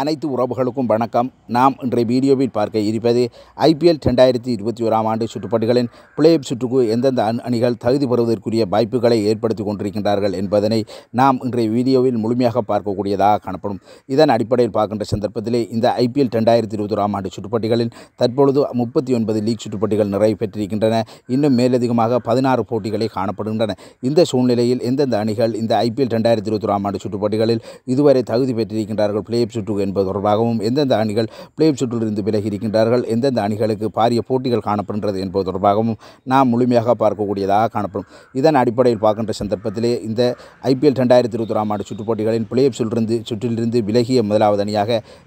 அனைத்து உறவுகளுக்கும் வணக்கம் நாம் இன்றைய வீடியோவில் பார்க்க இருப்பது ஐபிஎல் ரெண்டாயிரத்தி இருபத்தி ஓராம் ஆண்டு சுற்றுப்பாட்டுகளின் பிளே ஆஃப் சுற்றுக்கு எந்தெந்த அணிகள் தகுதி பெறுவதற்குரிய வாய்ப்புகளை ஏற்படுத்தி கொண்டிருக்கின்றார்கள் என்பதனை நாம் இன்றைய வீடியோவில் முழுமையாக பார்க்கக்கூடியதாக காணப்படும் இதன் அடிப்படையில் பார்க்கின்ற சந்தர்ப்பத்திலே இந்த ஐபிஎல் ரெண்டாயிரத்தி இருபத்தி ஓராம் ஆண்டு சுற்றுப்பாட்டுகளில் தற்பொழுது முப்பத்தி ஒன்பது லீக் சுற்றுப்பாட்டிகள் நிறைவு பெற்றிருக்கின்றன இன்னும் மேலதிகமாக பதினாறு போட்டிகளை காணப்படுகின்றன இந்த சூழ்நிலையில் எந்தெந்த அணிகள் இந்த ஐபிஎல் ரெண்டாயிரத்தி இருபத்தி ஓராம் ஆண்டு சுற்றுப்பாட்டிகளில் இதுவரை தகுதி பெற்றிருக்கின்றார்கள் பிளே ஆஃப் சுற்றுக்கு என்பது தொடர்பாகவும் எந்தெந்த அணிகள் பிளே சுற்றிலிருந்து விலகி இருக்கின்றார்கள் எந்தெந்த அணிகளுக்கு பாரிய போட்டிகள் காணப்படுகின்றது என்பது தொடர்பாகவும் நாம் முழுமையாக பார்க்கக்கூடியதாக காணப்படும் இதன் அடிப்படையில் பார்க்கின்ற சந்தர்ப்பத்திலே இந்த ஐபிஎல் ரெண்டாயிரத்தி இருபத்தி ஒராம் ஆண்டு சுற்றுப் போட்டிகளின் பிளே சுற்றிலிருந்து சுற்றிலிருந்து விலகிய முதலாவது அணியாக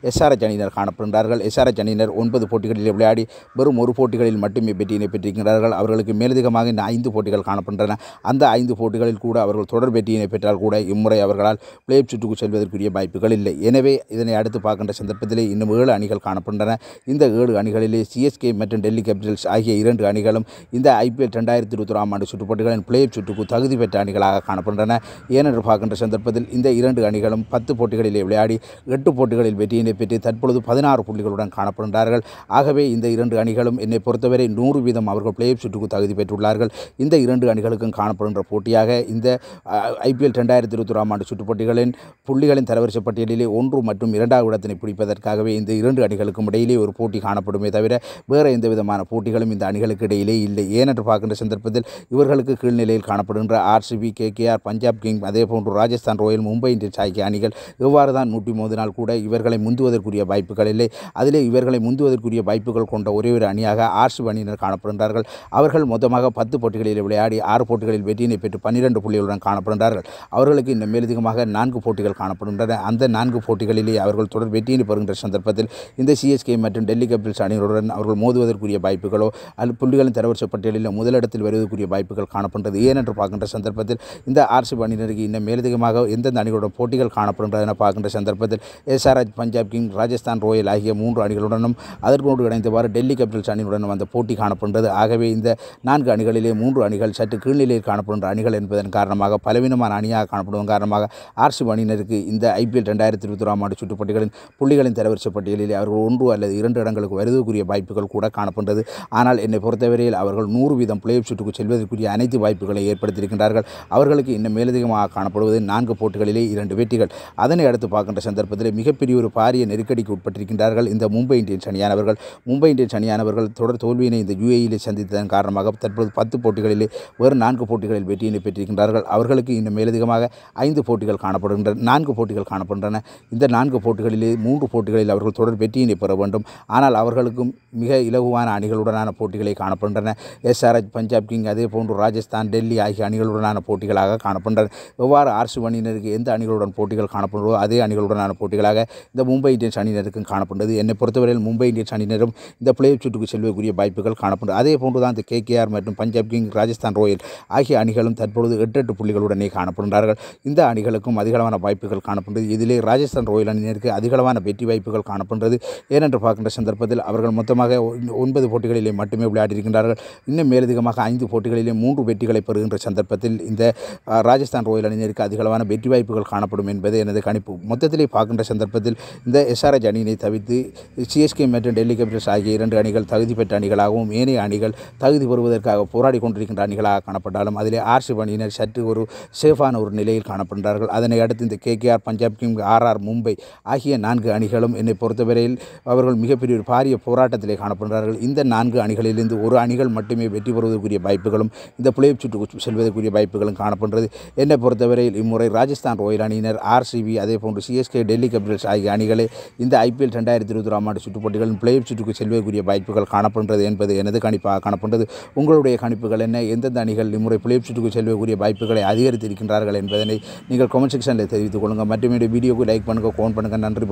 எஸ்ஆர்எச் அணியினர் காணப்படுகின்றார்கள் எஸ்ஆர்எச் அணியினர் ஒன்பது போட்டிகளில் விளையாடி வெறும் ஒரு போட்டிகளில் மட்டுமே வெற்றியினை பெற்றிருக்கின்றார்கள் அவர்களுக்கு மேலதிகமாக இந்த ஐந்து போட்டிகள் காணப்படுகின்றன அந்த ஐந்து போட்டிகளில் கூட அவர்கள் தொடர் வெற்றியினை பெற்றால் கூட இம்முறை அவர்களால் பிளே சுற்றுக்கு செல்வதற்குரிய வாய்ப்புகள் இல்லை எனவே இதனை அடுத்து எடுத்து பார்க்கின்ற சந்தர்ப்பத்திலே இன்னும் ஏழு அணிகள் காணப்படுகின்றன இந்த ஏழு அணிகளிலே சிஎஸ்கே மற்றும் டெல்லி கேபிட்டல்ஸ் ஆகிய இரண்டு அணிகளும் இந்த ஐபிஎல் ரெண்டாயிரத்தி இருபத்தொராம் ஆண்டு சுற்றுப்போட்டிகளின் பிளே சுற்றுக்கு தகுதி பெற்ற அணிகளாக காணப்படுகின்றன ஏனென்று பார்க்கின்ற சந்தர்ப்பத்தில் இந்த இரண்டு அணிகளும் பத்து போட்டிகளிலே விளையாடி எட்டு போட்டிகளில் வெற்றியினை பெற்று தற்பொழுது பதினாறு புள்ளிகளுடன் காணப்படுகின்றார்கள் ஆகவே இந்த இரண்டு அணிகளும் என்னை பொறுத்தவரை நூறு வீதம் அவர்கள் பிளே சுற்றுக்கு தகுதி பெற்றுள்ளார்கள் இந்த இரண்டு அணிகளுக்கும் காணப்படுகின்ற போட்டியாக இந்த ஐபிஎல் ரெண்டாயிரத்தி இருபத்தி ஆண்டு சுற்றுப்போட்டிகளின் புள்ளிகளின் தரவரிசை பட்டியலிலே ஒன்று மற்றும் இரண்டு இரண்டாவது இடத்தினை பிடிப்பதற்காகவே இந்த இரண்டு அணிகளுக்கும் இடையிலே ஒரு போட்டி காணப்படுமே தவிர வேறு எந்த விதமான போட்டிகளும் இந்த அணிகளுக்கு இடையிலே இல்லை ஏனென்று பார்க்கின்ற சந்தர்ப்பத்தில் இவர்களுக்கு கீழ்நிலையில் காணப்படுகின்ற ஆர்சிபி கேகேஆர் பஞ்சாப் கிங் அதே போன்று ராஜஸ்தான் ராயல் மும்பை இன்றைய ஆகிய அணிகள் எவ்வாறு தான் முட்டி மோதினால் கூட இவர்களை முந்துவதற்குரிய வாய்ப்புகள் இல்லை அதிலே இவர்களை முந்துவதற்குரிய வாய்ப்புகள் கொண்ட ஒரே ஒரு அணியாக ஆர்சிபி அணியினர் காணப்படுகின்றார்கள் அவர்கள் மொத்தமாக பத்து போட்டிகளில் விளையாடி ஆறு போட்டிகளில் வெற்றியினை பெற்று பன்னிரண்டு புள்ளிகளுடன் காணப்படுகின்றார்கள் அவர்களுக்கு இன்னும் மேலதிகமாக நான்கு போட்டிகள் காணப்படுகின்றன அந்த நான்கு போட்டிகளிலே அவர்கள் அவர்கள் தொடர் வெற்றியில் பெறுகின்ற சந்தர்ப்பத்தில் இந்த சிஎஸ்கே மற்றும் டெல்லி கேபிட்டல்ஸ் அணிகளுடன் அவர்கள் மோதுவதற்குரிய வாய்ப்புகளோ அல்லது புள்ளிகளின் தரவரிசை பட்டியலில் முதலிடத்தில் வருவதற்குரிய வாய்ப்புகள் காணப்படுகிறது ஏனென்று பார்க்கின்ற சந்தர்ப்பத்தில் இந்த ஆர்சிபி அணியினருக்கு இன்னும் மேலதிகமாக எந்தெந்த அணிகளுடன் போட்டிகள் காணப்படுகின்றது என பார்க்கின்ற சந்தர்ப்பத்தில் SRH Punjab king Rajasthan royal ஆகிய மூன்று அணிகளுடனும் அதற்கோடு இணைந்தவாறு டெல்லி கேபிட்டல்ஸ் அணியுடனும் அந்த போட்டி காணப்படுகிறது ஆகவே இந்த நான்கு அணிகளிலே மூன்று அணிகள் சற்று கீழ்நிலையில் காணப்படுகின்ற அணிகள் என்பதன் காரணமாக பலவீனமான அணியாக காணப்படுவதன் காரணமாக ஆர்சிபி அணியினருக்கு இந்த ஐபிஎல் ரெண்டாயிரத்தி இருபத்தி ஆண்டு சுற்றுப்பட்டி மாவட்டங்களின் புள்ளிகளின் தரவரிசை பட்டியலில் அவர்கள் ஒன்று அல்லது இரண்டு இடங்களுக்கு வருவதற்குரிய வாய்ப்புகள் கூட காணப்படுகிறது ஆனால் என்னை பொறுத்தவரையில் அவர்கள் நூறு வீதம் பிளே ஆஃப் சுற்றுக்கு செல்வதற்குரிய அனைத்து வாய்ப்புகளை ஏற்படுத்தியிருக்கின்றார்கள் அவர்களுக்கு இன்னும் மேலதிகமாக காணப்படுவது நான்கு போட்டிகளிலே இரண்டு வெற்றிகள் அதனை அடுத்து பார்க்கின்ற சந்தர்ப்பத்தில் மிகப்பெரிய ஒரு பாரிய நெருக்கடிக்கு உட்பட்டிருக்கின்றார்கள் இந்த மும்பை இந்தியன்ஸ் அணியானவர்கள் மும்பை இந்தியன்ஸ் அணியானவர்கள் தொடர் தோல்வியினை இந்த யுஏயிலே சந்தித்ததன் காரணமாக தற்போது பத்து போட்டிகளிலே வெறும் நான்கு போட்டிகளில் வெற்றியினை பெற்றிருக்கின்றார்கள் அவர்களுக்கு இன்னும் மேலதிகமாக ஐந்து போட்டிகள் காணப்படுகின்றன நான்கு போட்டிகள் காணப்படுகின்றன இந்த நான்கு போட்டி போட்டிகளிலே மூன்று போட்டிகளில் அவர்கள் தொடர் வெற்றியினை பெற வேண்டும் ஆனால் அவர்களுக்கும் மிக இலகுவான அணிகளுடனான போட்டிகளை காணப்படுகின்றன எஸ்ஆர்எச் பஞ்சாப் கிங் அதே போன்று ராஜஸ்தான் டெல்லி ஆகிய அணிகளுடனான போட்டிகளாக காணப்படுகின்றன எவ்வாறு ஆர்சி அணியினருக்கு எந்த அணிகளுடன் போட்டிகள் காணப்படுகிறதோ அதே அணிகளுடனான போட்டிகளாக இந்த மும்பை இந்தியன்ஸ் அணியினருக்கும் காணப்படுகிறது என்னை பொறுத்தவரையில் மும்பை இந்தியன்ஸ் அணியினரும் இந்த பிளே சுற்றுக்கு செல்வக்கூடிய வாய்ப்புகள் காணப்படுகிறது அதே போன்று தான் இந்த கேகேஆர் மற்றும் பஞ்சாப் கிங் ராஜஸ்தான் ராயல் ஆகிய அணிகளும் தற்பொழுது எட்டு எட்டு புள்ளிகளுடனே காணப்படுகிறார்கள் இந்த அணிகளுக்கும் அதிகளவான வாய்ப்புகள் காணப்படுகிறது இதிலே ராஜஸ்தான் ராயல் அணியினருக்கு அதிகளவான வெற்றி வாய்ப்புகள் காணப்படுகிறது ஏனென்று பார்க்கின்ற சந்தர்ப்பத்தில் அவர்கள் மொத்தமாக ஒன்பது போட்டிகளிலே மட்டுமே விளையாடியிருக்கின்றார்கள் இன்னும் மேலதிகமாக ஐந்து போட்டிகளிலே மூன்று வெற்றிகளை பெறுகின்ற சந்தர்ப்பத்தில் இந்த ராஜஸ்தான் ராயல் அணியினருக்கு அதிகளவான வெற்றி வாய்ப்புகள் காணப்படும் என்பது எனது கணிப்பு மொத்தத்திலே பார்க்கின்ற சந்தர்ப்பத்தில் இந்த எஸ்ஆர்எச் அணியினை தவிர்த்து சிஎஸ்கே மற்றும் டெல்லி கேபிட்டல்ஸ் ஆகிய இரண்டு அணிகள் தகுதி பெற்ற அணிகளாகவும் ஏனைய அணிகள் தகுதி பெறுவதற்காக போராடி கொண்டிருக்கின்ற அணிகளாக காணப்பட்டாலும் அதிலே ஆர்சிப் அணியினர் சற்று ஒரு சேஃபான ஒரு நிலையில் காணப்படுகிறார்கள் அதனை அடுத்து இந்த KKR Punjab king RR Mumbai ஆகிய ஆகிய நான்கு அணிகளும் என்னை பொறுத்தவரையில் அவர்கள் மிகப்பெரிய ஒரு பாரிய போராட்டத்திலே காணப்படுகிறார்கள் இந்த நான்கு அணிகளிலிருந்து ஒரு அணிகள் மட்டுமே வெற்றி பெறுவதற்குரிய வாய்ப்புகளும் இந்த புலையப் சுற்று செல்வதற்குரிய வாய்ப்புகளும் காணப்படுகிறது என்னை பொறுத்தவரையில் இம்முறை ராஜஸ்தான் ராயல் அணியினர் ஆர்சிபி அதே போன்று சிஎஸ்கே டெல்லி கேபிட்டல்ஸ் ஆகிய அணிகளை இந்த ஐபிஎல் ரெண்டாயிரத்தி இருபத்தி ஆம் ஆண்டு சுற்றுப்போட்டிகளின் பிளேயப் சுற்றுக்கு செல்வதற்குரிய வாய்ப்புகள் காணப்படுகிறது என்பது எனது கணிப்பாக காணப்படுகிறது உங்களுடைய கணிப்புகள் என்ன எந்தெந்த அணிகள் இம்முறை பிளேயப் சுற்றுக்கு செல்வதற்குரிய வாய்ப்புகளை அதிகரித்திருக்கின்றார்கள் என்பதனை நீங்கள் கமெண்ட் செக்ஷனில் தெரிவித்துக் கொள்ளுங்கள் மற்றும் வீடியோக்கு லைக் பண்ணுங்கள் ஃபோன் பண்ணுங்கள் நன்றி